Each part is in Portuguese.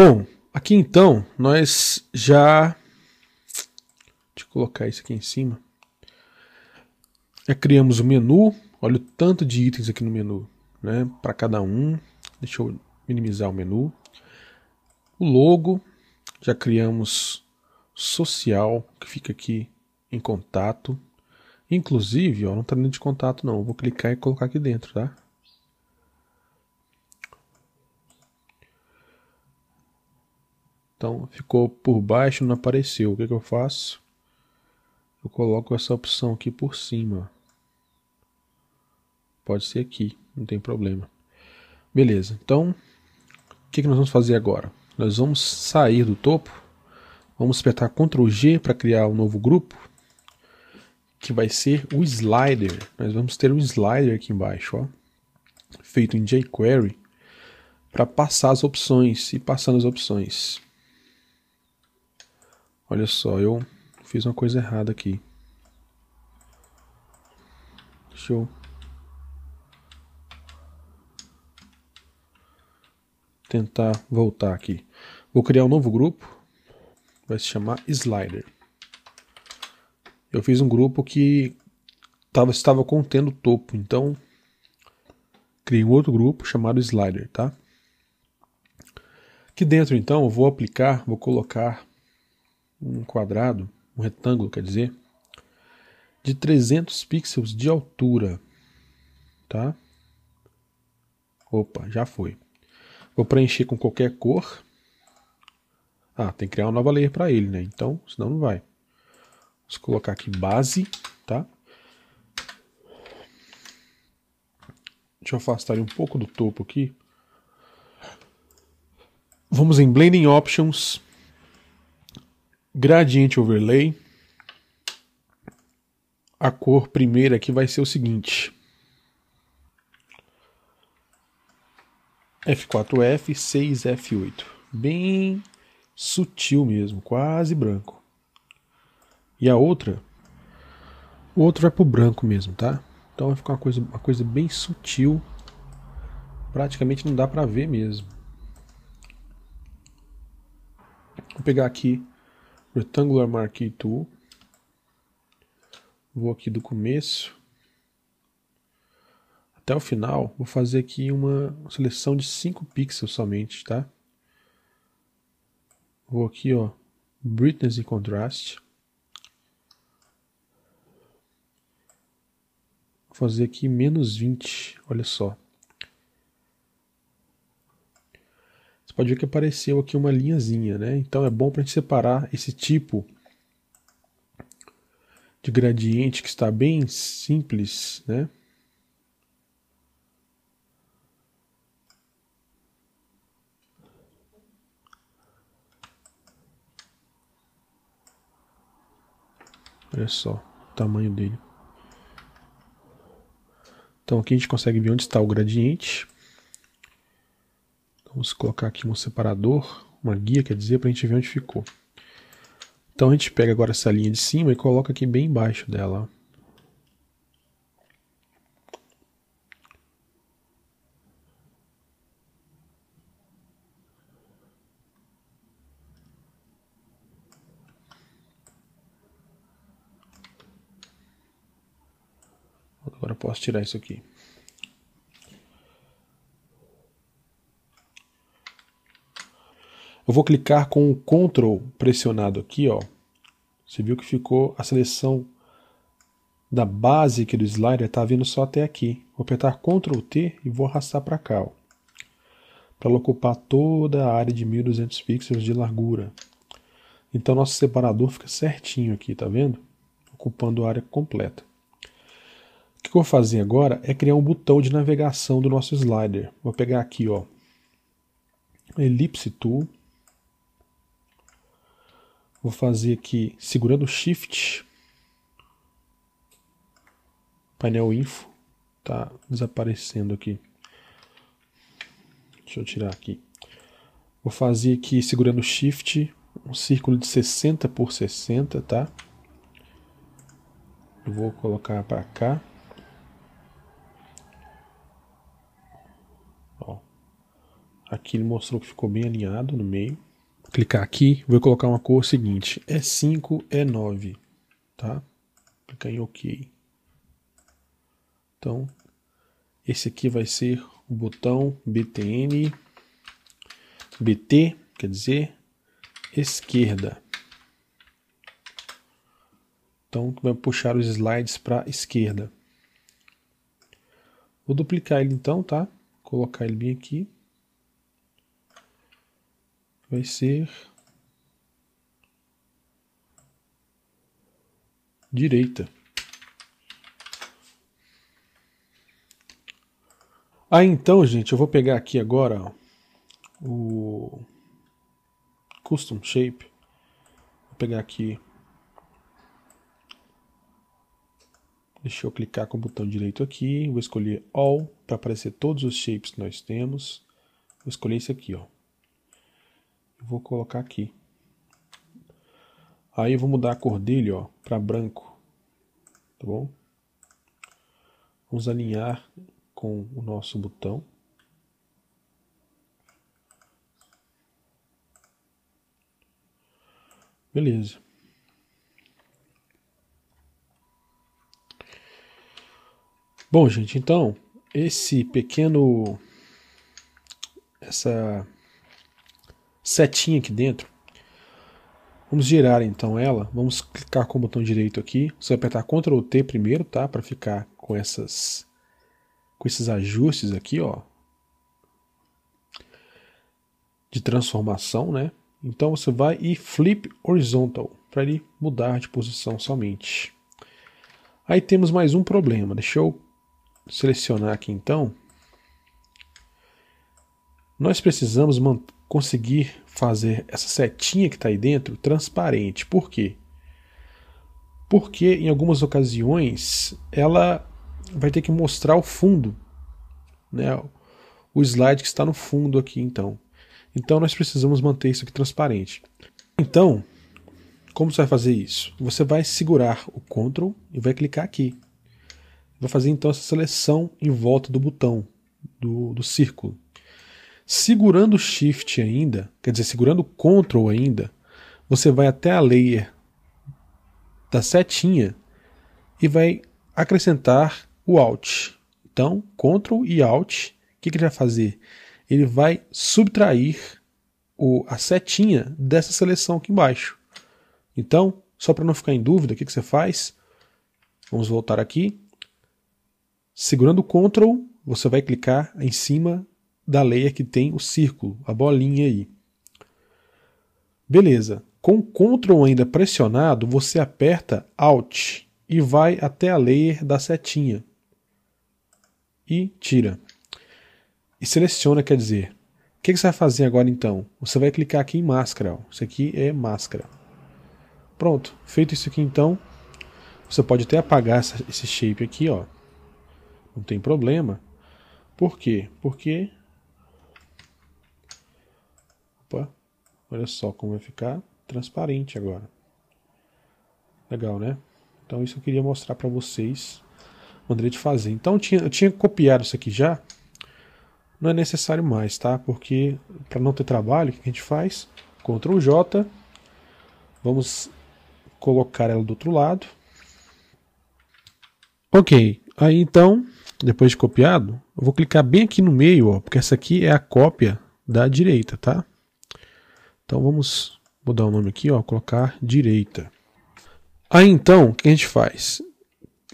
Bom, aqui então nós já. Deixa eu colocar isso aqui em cima. Já criamos o menu. Olha o tanto de itens aqui no menu, né? Para cada um. Deixa eu minimizar o menu. O logo. Já criamos social, que fica aqui em contato. Inclusive, ó, não está dentro de contato não. Eu vou clicar e colocar aqui dentro, tá? Então ficou por baixo, não apareceu. O que, é que eu faço? Eu coloco essa opção aqui por cima. Pode ser aqui, não tem problema. Beleza, então o que, que nós vamos fazer agora? Nós vamos sair do topo, vamos apertar Ctrl G para criar um novo grupo, que vai ser o slider. Nós vamos ter um slider aqui embaixo, ó, feito em jQuery, para passar as opções e passando as opções. Olha só, eu fiz uma coisa errada aqui. Show. Tentar voltar aqui. Vou criar um novo grupo. Vai se chamar Slider. Eu fiz um grupo que tava, estava contendo o topo, então criei um outro grupo chamado Slider, tá? Aqui dentro então eu vou aplicar, vou colocar um quadrado, um retângulo, quer dizer, de 300 pixels de altura, tá? Opa, já foi. Vou preencher com qualquer cor. Ah, tem que criar uma nova layer para ele, né? Então, senão não vai. Vamos colocar aqui base, tá? Deixa eu afastar ele um pouco do topo aqui. Vamos em Blending Options gradiente overlay. A cor primeira aqui vai ser o seguinte. F4F, 6F8. Bem sutil mesmo, quase branco. E a outra, o outro vai pro branco mesmo, tá? Então vai ficar uma coisa, uma coisa bem sutil. Praticamente não dá para ver mesmo. Vou pegar aqui Rectangular Marquee Tool. Vou aqui do começo até o final. Vou fazer aqui uma seleção de 5 pixels somente, tá? Vou aqui, ó, brightness e contrast. Vou fazer aqui menos 20, olha só. pode ver que apareceu aqui uma linhazinha, né? Então é bom para a gente separar esse tipo de gradiente que está bem simples, né? Olha só o tamanho dele. Então aqui a gente consegue ver onde está o gradiente. Vamos colocar aqui um separador, uma guia, quer dizer, para a gente ver onde ficou. Então a gente pega agora essa linha de cima e coloca aqui bem embaixo dela. Agora posso tirar isso aqui. Eu vou clicar com o Ctrl pressionado aqui, ó. Você viu que ficou a seleção da base aqui do slider está vindo só até aqui. Vou apertar Ctrl T e vou arrastar para cá, para ocupar toda a área de 1200 pixels de largura. Então nosso separador fica certinho aqui, tá vendo? Ocupando a área completa. O que eu vou fazer agora é criar um botão de navegação do nosso slider. Vou pegar aqui, ó, Ellipse Tool, Vou fazer aqui segurando Shift. Painel Info tá desaparecendo aqui. Deixa eu tirar aqui. Vou fazer aqui segurando Shift um círculo de 60 por 60, tá? Eu vou colocar para cá. Ó. Aqui ele mostrou que ficou bem alinhado no meio clicar aqui, vou colocar uma cor seguinte, é 5, é 9, tá? Clicar em OK. Então, esse aqui vai ser o botão BTN, BT, quer dizer, esquerda. Então, vai puxar os slides para a esquerda. Vou duplicar ele então, tá? colocar ele bem aqui vai ser direita. Aí ah, então, gente, eu vou pegar aqui agora o custom shape. Vou pegar aqui. Deixa eu clicar com o botão direito aqui, vou escolher all para aparecer todos os shapes que nós temos. Vou escolher esse aqui, ó. Eu vou colocar aqui. Aí eu vou mudar a cor dele, ó, para branco. Tá bom? Vamos alinhar com o nosso botão. Beleza. Bom, gente, então, esse pequeno essa setinha aqui dentro. Vamos girar então ela, vamos clicar com o botão direito aqui, você vai apertar Ctrl T primeiro, tá? Para ficar com essas com esses ajustes aqui, ó. De transformação, né? Então você vai e flip horizontal para ele mudar de posição somente. Aí temos mais um problema. Deixa eu selecionar aqui então. Nós precisamos manter conseguir fazer essa setinha que está aí dentro transparente. Por quê? Porque em algumas ocasiões ela vai ter que mostrar o fundo, né? o slide que está no fundo aqui. Então, então nós precisamos manter isso aqui transparente. Então, como você vai fazer isso? Você vai segurar o Ctrl e vai clicar aqui. Vai fazer então essa seleção em volta do botão, do, do círculo. Segurando Shift ainda, quer dizer, segurando Ctrl ainda, você vai até a layer da setinha e vai acrescentar o Alt. Então, Ctrl e Alt, o que, que, ele vai fazer? Ele vai subtrair o, a setinha dessa seleção aqui embaixo. Então, só para não ficar em dúvida, o que, que você faz? Vamos voltar aqui. Segurando Control, Ctrl, você vai clicar em cima da leia que tem o círculo, a bolinha aí. Beleza. Com o Ctrl ainda pressionado, você aperta Alt e vai até a layer da setinha. E tira. E seleciona, quer dizer. O que, que, você vai fazer agora então? Você vai clicar aqui em máscara. Ó. Isso aqui é máscara. Pronto. Feito isso aqui então, você pode até apagar essa, esse shape aqui, ó. Não tem problema. Por quê? Porque Olha só como vai ficar transparente agora. Legal, né? Então isso eu queria mostrar para vocês maneira de fazer. Então eu tinha, eu tinha copiado isso aqui já. Não é necessário mais, tá? Porque para não ter trabalho, o que a gente faz? Ctrl J. Vamos colocar ela do outro lado. Ok, aí então, depois de copiado, eu vou clicar bem aqui no meio, ó, porque essa aqui é a cópia da direita, tá? Então vamos mudar o nome aqui, ó, colocar direita. Aí então, o que a gente faz?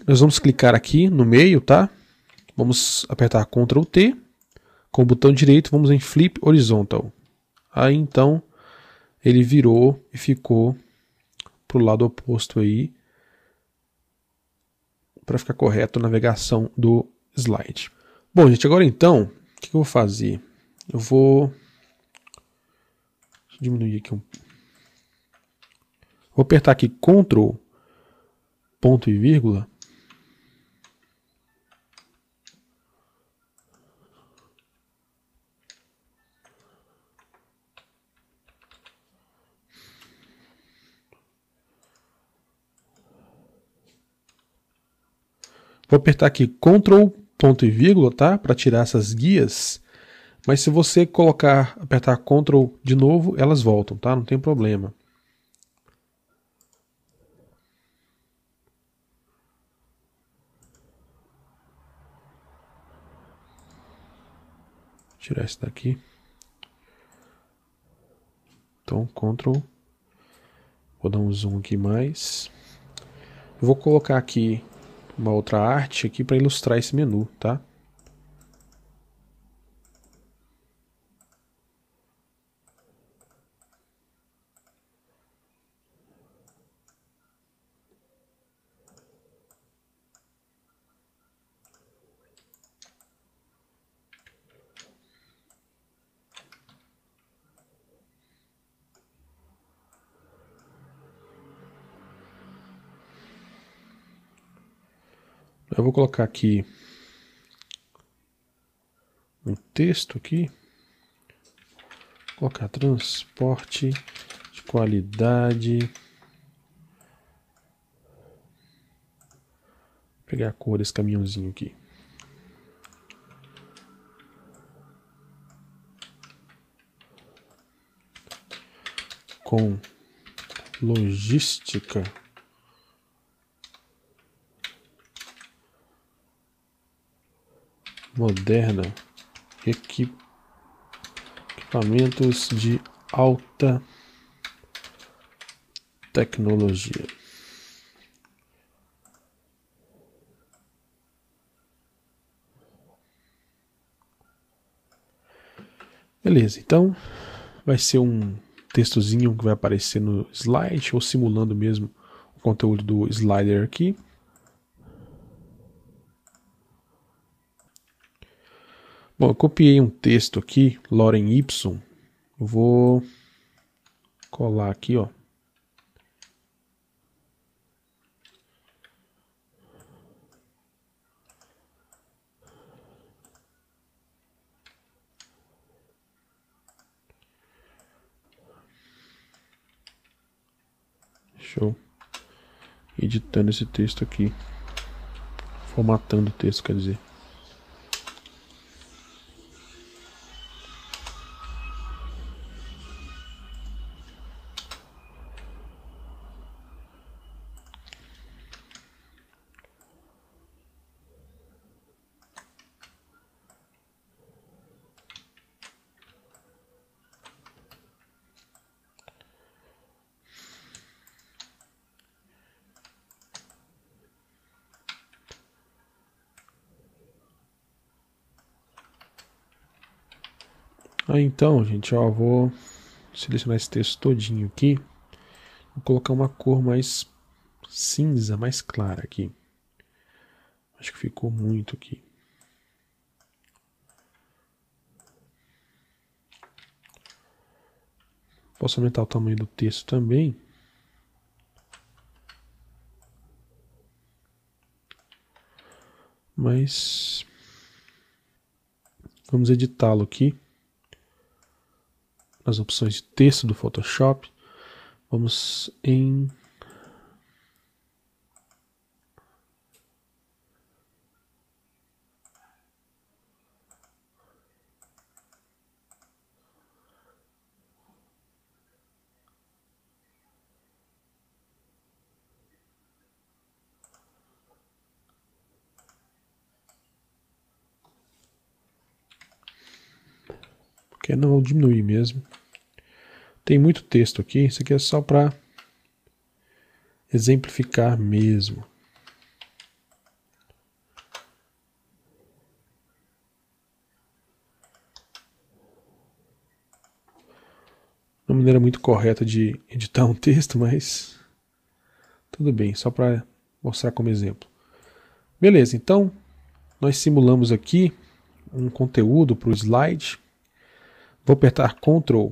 Nós vamos clicar aqui no meio, tá? Vamos apertar Ctrl T. Com o botão direito, vamos em Flip Horizontal. Aí então, ele virou e ficou para o lado oposto aí, para ficar correto a navegação do slide. Bom, gente, agora então, o que eu vou fazer? Eu vou diminuir aqui um. Vou apertar aqui Ctrl, ponto e vírgula. Vou apertar aqui Ctrl, ponto e vírgula, tá? Para tirar essas guias. Mas se você colocar, apertar Ctrl de novo, elas voltam, tá? Não tem problema. tirar esse daqui. Então, Ctrl. Vou dar um zoom aqui mais. vou colocar aqui uma outra arte aqui para ilustrar esse menu, tá? colocar aqui um texto aqui. colocar transporte de qualidade. Vou pegar a cor desse caminhãozinho aqui. Com logística moderna, equipamentos de alta tecnologia. Beleza, então vai ser um textozinho que vai aparecer no slide ou simulando mesmo o conteúdo do slider aqui. Bom, eu copiei um texto aqui, Loren Y. Eu vou colar aqui, ó. Show. Editando esse texto aqui. Formatando o texto, quer dizer. Ah, então, gente, ó, vou selecionar esse texto todinho aqui. Vou colocar uma cor mais cinza, mais clara aqui. Acho que ficou muito aqui. Posso aumentar o tamanho do texto também. Mas vamos editá-lo aqui nas opções de texto do Photoshop, vamos em É, não, diminuir mesmo. Tem muito texto aqui, isso aqui é só para exemplificar mesmo. Uma maneira muito correta de editar um texto, mas tudo bem, só para mostrar como exemplo. Beleza, então nós simulamos aqui um conteúdo para o slide Vou apertar Ctrl,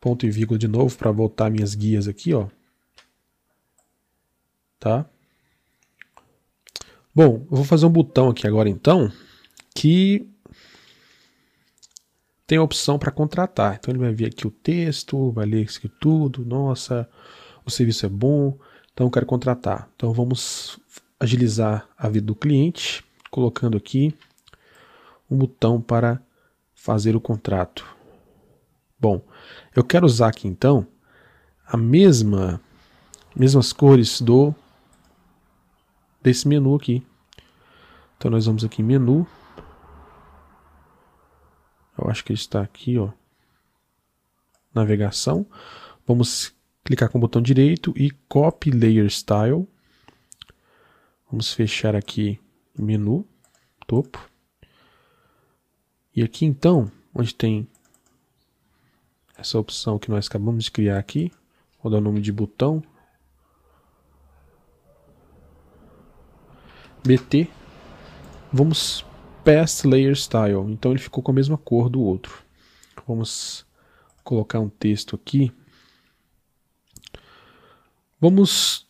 ponto e vírgula de novo para voltar minhas guias aqui, ó. Tá? Bom, eu vou fazer um botão aqui agora então, que tem a opção para contratar. Então ele vai ver aqui o texto, vai ler isso aqui tudo. Nossa, o serviço é bom, então eu quero contratar. Então vamos agilizar a vida do cliente, colocando aqui um botão para fazer o contrato. Bom, eu quero usar aqui então a mesma mesmas cores do desse menu aqui. Então nós vamos aqui em menu. Eu acho que ele está aqui, ó. Navegação. Vamos clicar com o botão direito e copy layer style. Vamos fechar aqui menu, topo. E aqui então, onde tem essa opção que nós acabamos de criar aqui. Vou dar o nome de botão. BT. Vamos Past Layer Style. Então ele ficou com a mesma cor do outro. Vamos colocar um texto aqui. Vamos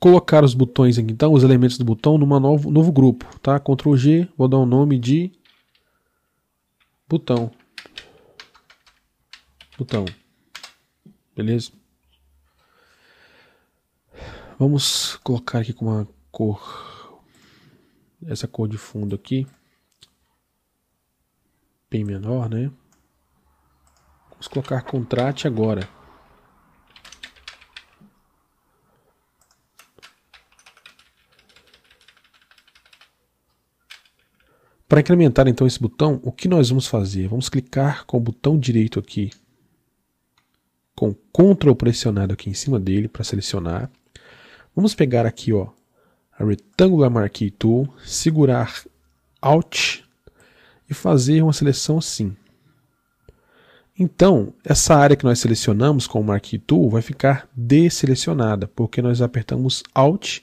colocar os botões aqui, então, os elementos do botão num novo, novo grupo, tá? Ctrl G, vou dar o um nome de botão. Botão, Beleza? Vamos colocar aqui com uma cor, essa cor de fundo aqui, bem menor, né? Vamos colocar contraste agora. Para incrementar então esse botão, o que nós vamos fazer? Vamos clicar com o botão direito aqui com Ctrl pressionado aqui em cima dele para selecionar. Vamos pegar aqui ó, a Rectangular Marquee Tool, segurar Alt e fazer uma seleção assim. Então, essa área que nós selecionamos com o Marquee Tool vai ficar desselecionada, porque nós apertamos Alt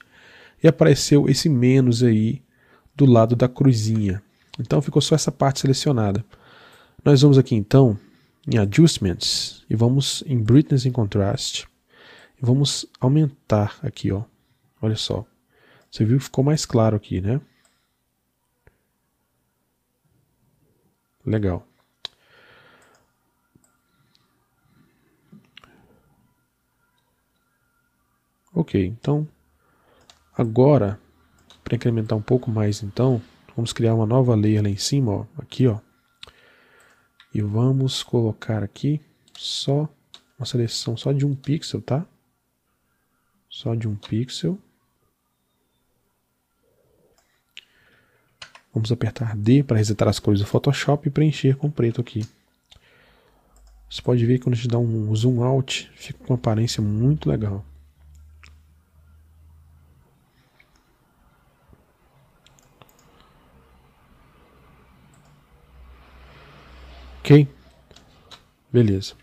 e apareceu esse menos aí do lado da cruzinha. Então ficou só essa parte selecionada. Nós vamos aqui então em Adjustments e vamos em Brightness and Contrast e vamos aumentar aqui, ó. Olha só. Você viu que ficou mais claro aqui, né? Legal. Ok, então agora para incrementar um pouco mais, então vamos criar uma nova layer lá em cima, ó, aqui, ó, e vamos colocar aqui só uma seleção só de um pixel, tá? Só de um pixel. Vamos apertar D para resetar as cores do Photoshop e preencher com preto aqui. Você pode ver que quando a gente dá um zoom out, fica com uma aparência muito legal. Ok? Beleza.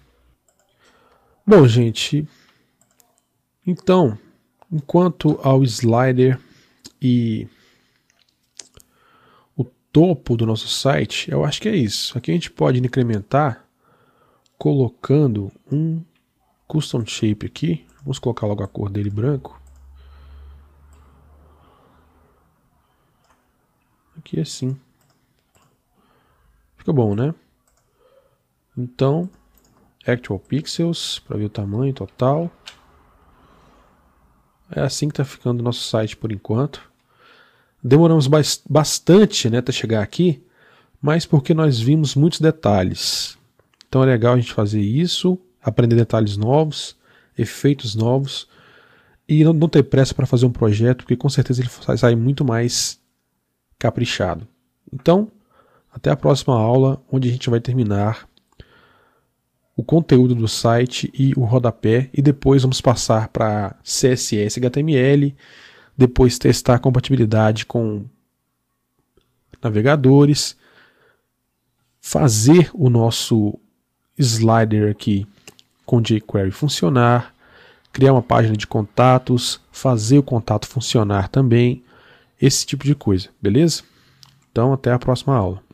Bom, gente. Então, enquanto ao slider e o topo do nosso site, eu acho que é isso. Aqui a gente pode incrementar colocando um custom shape aqui. Vamos colocar logo a cor dele branco. Aqui assim. Fica bom, né? Então, actual pixels para ver o tamanho total. É assim que está ficando o nosso site por enquanto. Demoramos bastante né, até chegar aqui, mas porque nós vimos muitos detalhes. Então é legal a gente fazer isso, aprender detalhes novos, efeitos novos e não, não ter pressa para fazer um projeto, porque com certeza ele sai muito mais caprichado. Então, até a próxima aula, onde a gente vai terminar o conteúdo do site e o rodapé e depois vamos passar para CSS HTML, depois testar a compatibilidade com navegadores, fazer o nosso slider aqui com jQuery funcionar, criar uma página de contatos, fazer o contato funcionar também, esse tipo de coisa, beleza? Então até a próxima aula.